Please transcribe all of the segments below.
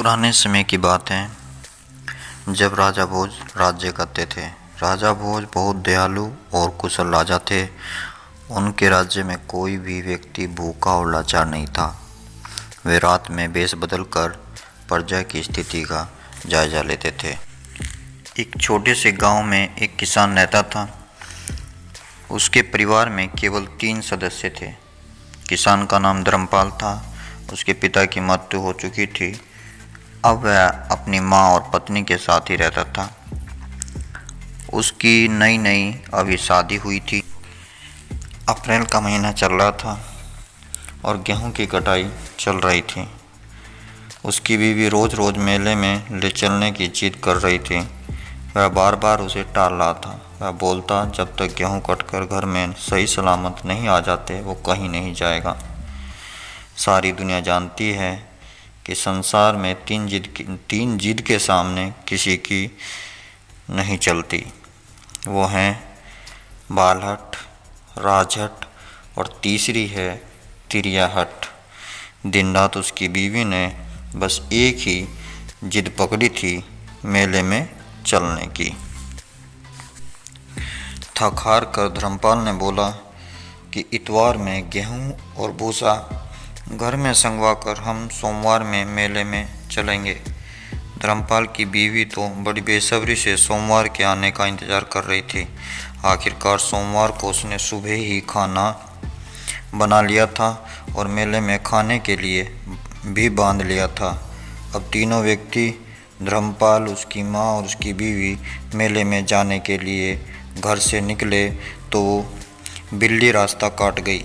पुराने समय की बात है जब राजा भोज राज्य करते थे राजा भोज बहुत दयालु और कुशल राजा थे उनके राज्य में कोई भी व्यक्ति भूखा और लाचार नहीं था वे रात में बेस बदल कर प्रजा की स्थिति का जायजा लेते थे एक छोटे से गांव में एक किसान रहता था उसके परिवार में केवल तीन सदस्य थे किसान का नाम धर्मपाल था उसके पिता की मृत्यु हो चुकी थी अब वह अपनी माँ और पत्नी के साथ ही रहता था उसकी नई नई अभी शादी हुई थी अप्रैल का महीना चल रहा था और गेहूं की कटाई चल रही थी उसकी बीवी रोज़ रोज़ मेले में ले चलने की जिद कर रही थी वह बार बार उसे टाल रहा था वह बोलता जब तक गेहूं कटकर घर में सही सलामत नहीं आ जाते वो कहीं नहीं जाएगा सारी दुनिया जानती है कि संसार में तीन जिद तीन जिद के सामने किसी की नहीं चलती वो हैं बालहट राजहट और तीसरी है तिरियाहट दिन रात उसकी बीवी ने बस एक ही जिद पकड़ी थी मेले में चलने की थक हार कर धर्मपाल ने बोला कि इतवार में गेहूं और भूसा घर में संगवा कर हम सोमवार में मेले में चलेंगे धर्मपाल की बीवी तो बड़ी बेसब्री से सोमवार के आने का इंतज़ार कर रही थी आखिरकार सोमवार को उसने सुबह ही खाना बना लिया था और मेले में खाने के लिए भी बांध लिया था अब तीनों व्यक्ति धर्मपाल उसकी माँ और उसकी बीवी मेले में जाने के लिए घर से निकले तो बिल्ली रास्ता काट गई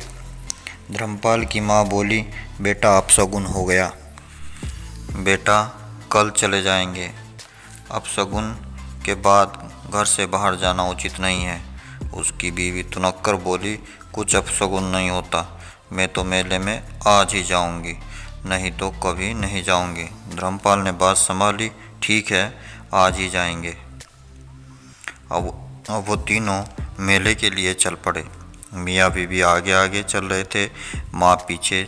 धर्मपाल की माँ बोली बेटा अब शगुन हो गया बेटा कल चले जाएंगे अब शगुन के बाद घर से बाहर जाना उचित नहीं है उसकी बीवी तुनक्कर बोली कुछ अब नहीं होता मैं तो मेले में आज ही जाऊंगी नहीं तो कभी नहीं जाऊंगी धर्मपाल ने बात संभाली ठीक है आज ही जाएंगे अब अब वो तीनों मेले के लिए चल पड़े मियाँ बीबी आगे आगे चल रहे थे माँ पीछे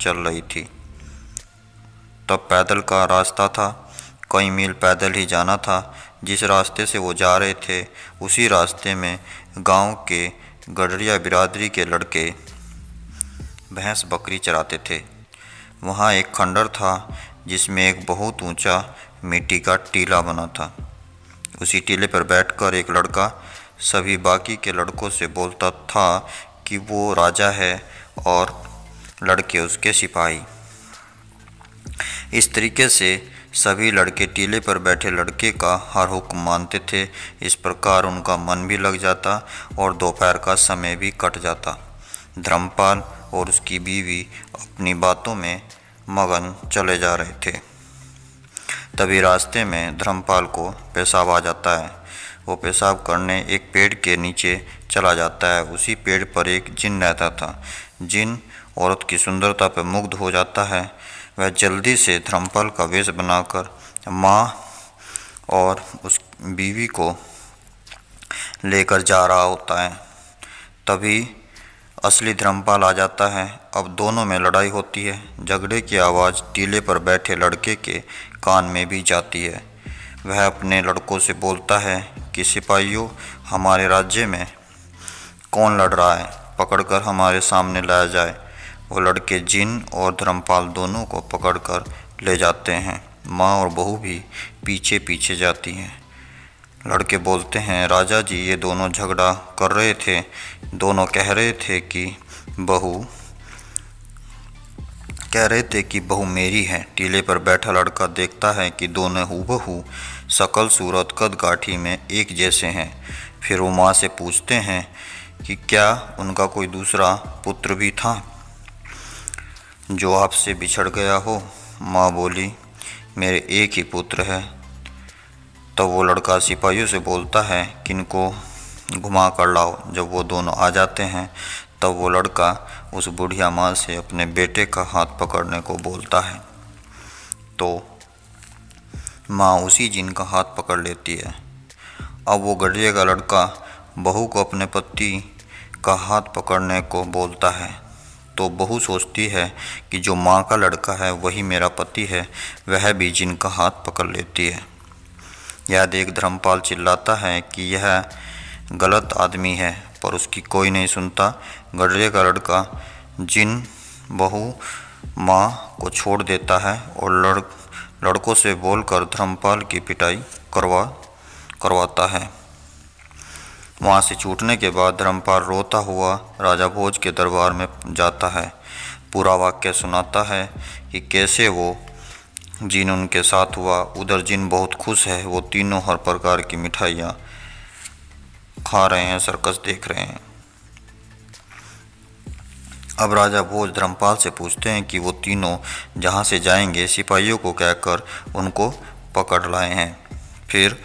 चल रही थी तब पैदल का रास्ता था कई मील पैदल ही जाना था जिस रास्ते से वो जा रहे थे उसी रास्ते में गांव के गडरिया बिरादरी के लड़के भैंस बकरी चराते थे वहाँ एक खंडर था जिसमें एक बहुत ऊंचा मिट्टी का टीला बना था उसी टीले पर बैठकर एक लड़का सभी बाकी के लड़कों से बोलता था कि वो राजा है और लड़के उसके सिपाही इस तरीके से सभी लड़के टीले पर बैठे लड़के का हर हुक्म मानते थे इस प्रकार उनका मन भी लग जाता और दोपहर का समय भी कट जाता धर्मपाल और उसकी बीवी अपनी बातों में मगन चले जा रहे थे तभी रास्ते में धर्मपाल को पेशाब आ जाता है वो पेशाब करने एक पेड़ के नीचे चला जाता है उसी पेड़ पर एक जिन रहता था जिन औरत की सुंदरता पर मुग्ध हो जाता है वह जल्दी से धर्मपाल का वेश बनाकर माँ और उस बीवी को लेकर जा रहा होता है तभी असली धर्मपाल आ जाता है अब दोनों में लड़ाई होती है झगड़े की आवाज़ टीले पर बैठे लड़के के कान में भी जाती है वह अपने लड़कों से बोलता है कि सिपाहियों हमारे राज्य में कौन लड़ रहा है पकड़कर हमारे सामने लाया जाए वो लड़के जिन और धर्मपाल दोनों को पकड़कर ले जाते हैं माँ और बहू भी पीछे पीछे जाती हैं लड़के बोलते हैं राजा जी ये दोनों झगड़ा कर रहे थे दोनों कह रहे थे कि बहू कह रहे थे कि बहू मेरी है टीले पर बैठा लड़का देखता है कि दोनों हूबहू सकल सूरत कद गाठी में एक जैसे हैं फिर वो माँ से पूछते हैं कि क्या उनका कोई दूसरा पुत्र भी था जो आपसे बिछड़ गया हो माँ बोली मेरे एक ही पुत्र है तब तो वो लड़का सिपाहियों से बोलता है कि इनको घुमा कर लाओ जब वो दोनों आ जाते हैं तब तो वो लड़का उस बुढ़िया माँ से अपने बेटे का हाथ पकड़ने को बोलता है तो माँ उसी जिन का हाथ पकड़ लेती है अब वो गठिया का लड़का बहू को अपने पति का हाथ पकड़ने को बोलता है तो बहू सोचती है कि जो माँ का लड़का है वही मेरा पति है वह भी जिनका हाथ पकड़ लेती है यह देख धर्मपाल चिल्लाता है कि यह गलत आदमी है पर उसकी कोई नहीं सुनता गडरे का लड़का जिन बहू माँ को छोड़ देता है और लड़ लड़कों से बोलकर धर्मपाल की पिटाई करवा करवाता है वहाँ से छूटने के बाद धर्मपाल रोता हुआ राजा भोज के दरबार में जाता है पूरा वाक्य सुनाता है कि कैसे वो जिन उनके साथ हुआ उधर जिन बहुत खुश है वो तीनों हर प्रकार की मिठाइयाँ खा रहे हैं सर्कस देख रहे हैं अब राजा भोज धर्मपाल से पूछते हैं कि वो तीनों जहाँ से जाएंगे सिपाहियों को कहकर उनको पकड़ लाए हैं फिर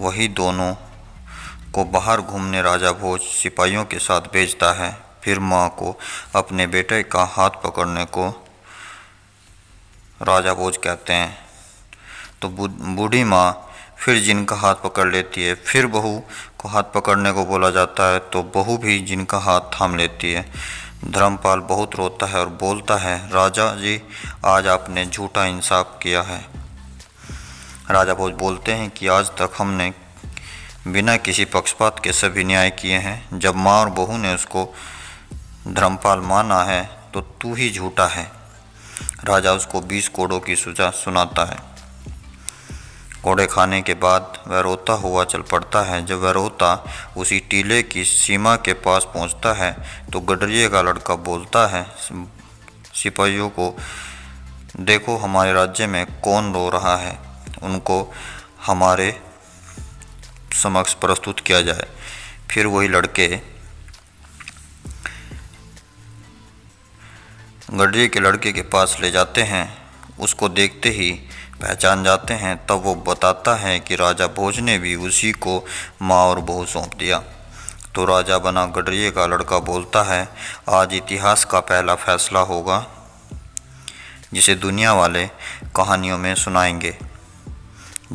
वही दोनों को बाहर घूमने राजा भोज सिपाहियों के साथ भेजता है फिर माँ को अपने बेटे का हाथ पकड़ने को राजा भोज कहते हैं तो बूढ़ी माँ फिर जिनका हाथ पकड़ लेती है फिर बहू को हाथ पकड़ने को बोला जाता है तो बहू भी जिनका हाथ थाम लेती है धर्मपाल बहुत रोता है और बोलता है राजा जी आज आपने झूठा इंसाफ किया है राजा भोज बोलते हैं कि आज तक हमने बिना किसी पक्षपात के सभी न्याय किए हैं जब माँ और बहू ने उसको धर्मपाल माना है तो तू ही झूठा है राजा उसको बीस कोड़ों की सजा सुनाता है कोड़े खाने के बाद वह रोता हुआ चल पड़ता है जब वह रोता उसी टीले की सीमा के पास पहुंचता है तो गडरिए का लड़का बोलता है सिपाहियों को देखो हमारे राज्य में कौन रो रहा है उनको हमारे समक्ष प्रस्तुत किया जाए फिर वही लड़के गडरिए के लड़के के पास ले जाते हैं उसको देखते ही पहचान जाते हैं तब वो बताता है कि राजा भोज ने भी उसी को माँ और बहू सौंप दिया तो राजा बना गडरिए का लड़का बोलता है आज इतिहास का पहला फैसला होगा जिसे दुनिया वाले कहानियों में सुनाएंगे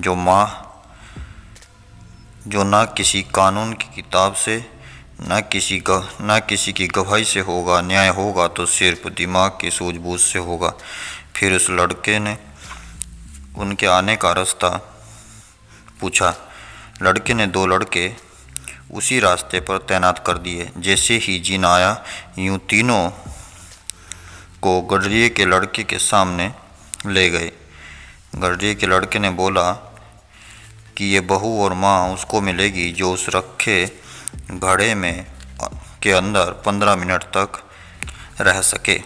जो माँ जो ना किसी कानून की किताब से ना किसी का ना किसी की गवाही से होगा न्याय होगा तो सिर्फ दिमाग की सूझबूझ से होगा फिर उस लड़के ने उनके आने का रास्ता पूछा लड़के ने दो लड़के उसी रास्ते पर तैनात कर दिए जैसे ही जिन आया यूं तीनों को गढ़िए के लड़के के सामने ले गए गढ़िए के लड़के ने बोला कि ये बहू और माँ उसको मिलेगी जो उस रखे घड़े में के अंदर पंद्रह मिनट तक रह सके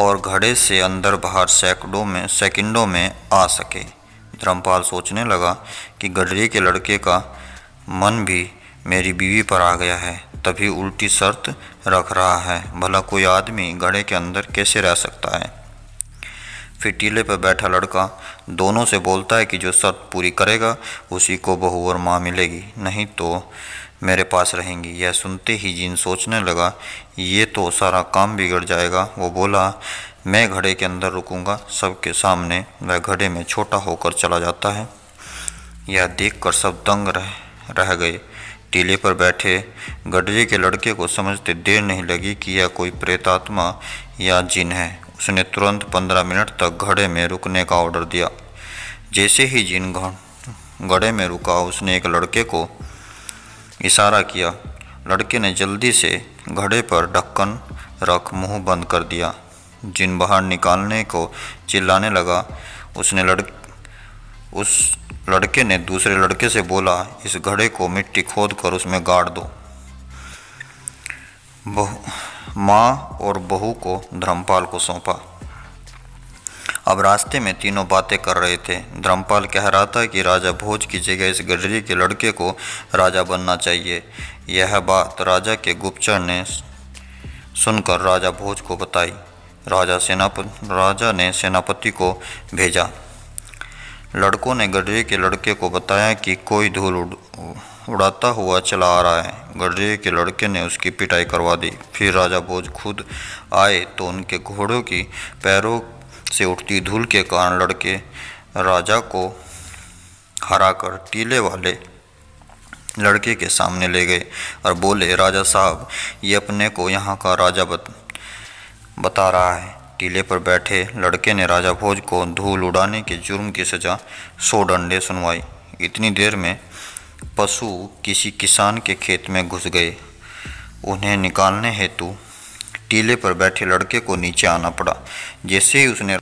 और घड़े से अंदर बाहर सैकड़ों में सेकंडों में आ सके धर्मपाल सोचने लगा कि गडरे के लड़के का मन भी मेरी बीवी पर आ गया है तभी उल्टी शर्त रख रहा है भला कोई आदमी घड़े के अंदर कैसे रह सकता है फिर टीले पर बैठा लड़का दोनों से बोलता है कि जो शर्त पूरी करेगा उसी को बहू और माँ मिलेगी नहीं तो मेरे पास रहेंगी यह सुनते ही जीन सोचने लगा ये तो सारा काम बिगड़ जाएगा वो बोला मैं घड़े के अंदर रुकूंगा सबके सामने वह घड़े में छोटा होकर चला जाता है यह देखकर सब दंग रह रह गए टीले पर बैठे गडरे के लड़के को समझते देर नहीं लगी कि यह कोई प्रेतात्मा या जिन है उसने तुरंत पंद्रह मिनट तक घड़े में रुकने का ऑर्डर दिया जैसे ही जिन घड़े में रुका उसने एक लड़के को इशारा किया लड़के ने जल्दी से घड़े पर ढक्कन रख मुंह बंद कर दिया जिन बाहर निकालने को चिल्लाने लगा उसने लड़ उस लड़के ने दूसरे लड़के से बोला इस घड़े को मिट्टी खोद कर उसमें गाड़ दो बहु माँ और बहू को धर्मपाल को सौंपा अब रास्ते में तीनों बातें कर रहे थे धर्मपाल कह रहा था कि राजा भोज की जगह इस गडरी के लड़के को राजा बनना चाहिए यह बात राजा के गुप्तचर ने सुनकर राजा भोज को बताई राजा सेनाप राजा ने सेनापति को भेजा लड़कों ने गडरी के लड़के को बताया कि कोई धूल उड़ उड़ाता हुआ चला आ रहा है गडरी के लड़के ने उसकी पिटाई करवा दी फिर राजा भोज खुद आए तो उनके घोड़ों की पैरों से उठती धूल के कारण लड़के राजा को हरा कर टीले वाले लड़के के सामने ले गए और बोले राजा साहब ये अपने को यहाँ का राजा बत, बता रहा है टीले पर बैठे लड़के ने राजा भोज को धूल उड़ाने के जुर्म की सज़ा सौ डंडे सुनवाई इतनी देर में पशु किसी किसान के खेत में घुस गए उन्हें निकालने हेतु टीले पर बैठे लड़के को नीचे आना पड़ा जैसे ही उसने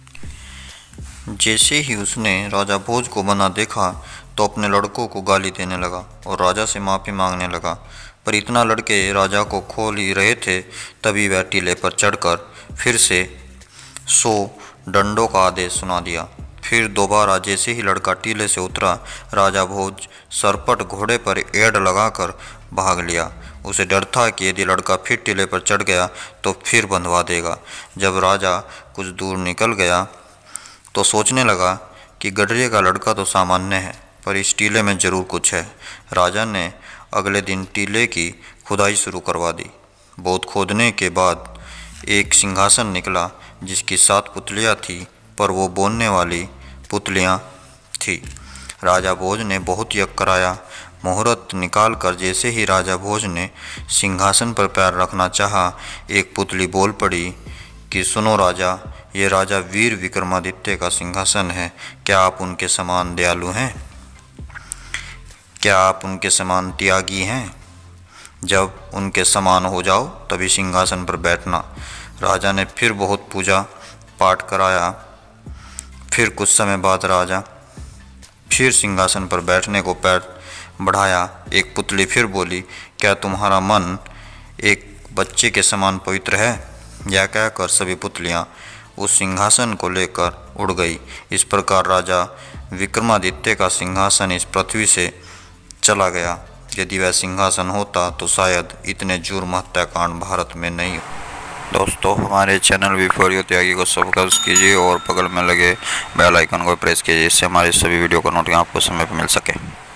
जैसे ही उसने राजा भोज को बना देखा तो अपने लड़कों को गाली देने लगा और राजा से माफ़ी मांगने लगा पर इतना लड़के राजा को खोल ही रहे थे तभी वह टीले पर चढ़कर फिर से सो डंडों का आदेश सुना दिया फिर दोबारा जैसे ही लड़का टीले से उतरा राजा भोज सरपट घोड़े पर एड लगाकर भाग लिया उसे डर था कि यदि लड़का फिर टीले पर चढ़ गया तो फिर बंधवा देगा जब राजा कुछ दूर निकल गया तो सोचने लगा कि गडरिये का लड़का तो सामान्य है पर इस टीले में ज़रूर कुछ है राजा ने अगले दिन टीले की खुदाई शुरू करवा दी बहुत खोदने के बाद एक सिंहासन निकला जिसकी सात पुतलियाँ थी पर वो बोलने वाली पुतलियाँ थी राजा भोज ने बहुत यक कराया मुहूर्त निकाल कर जैसे ही राजा भोज ने सिंहासन पर पैर रखना चाहा एक पुतली बोल पड़ी कि सुनो राजा ये राजा वीर विक्रमादित्य का सिंहासन है क्या आप उनके समान दयालु हैं क्या आप उनके समान त्यागी हैं जब उनके समान हो जाओ तभी सिंहासन पर बैठना राजा ने फिर बहुत पूजा पाठ कराया फिर कुछ समय बाद राजा फिर सिंहासन पर बैठने को पैर बढ़ाया एक पुतली फिर बोली क्या तुम्हारा मन एक बच्चे के समान पवित्र है यह कहकर सभी पुतलियाँ उस सिंहासन को लेकर उड़ गई इस प्रकार राजा विक्रमादित्य का सिंहासन इस पृथ्वी से चला गया यदि वह सिंहासन होता तो शायद इतने जुर्म हत्याकांड भारत में नहीं दोस्तों हमारे चैनल भी फोरियो त्यागी को सब्सक्राइब कीजिए और बगल में लगे बेल आइकन को प्रेस कीजिए इससे हमारे सभी वीडियो का नोटिंग आपको समय पर मिल सके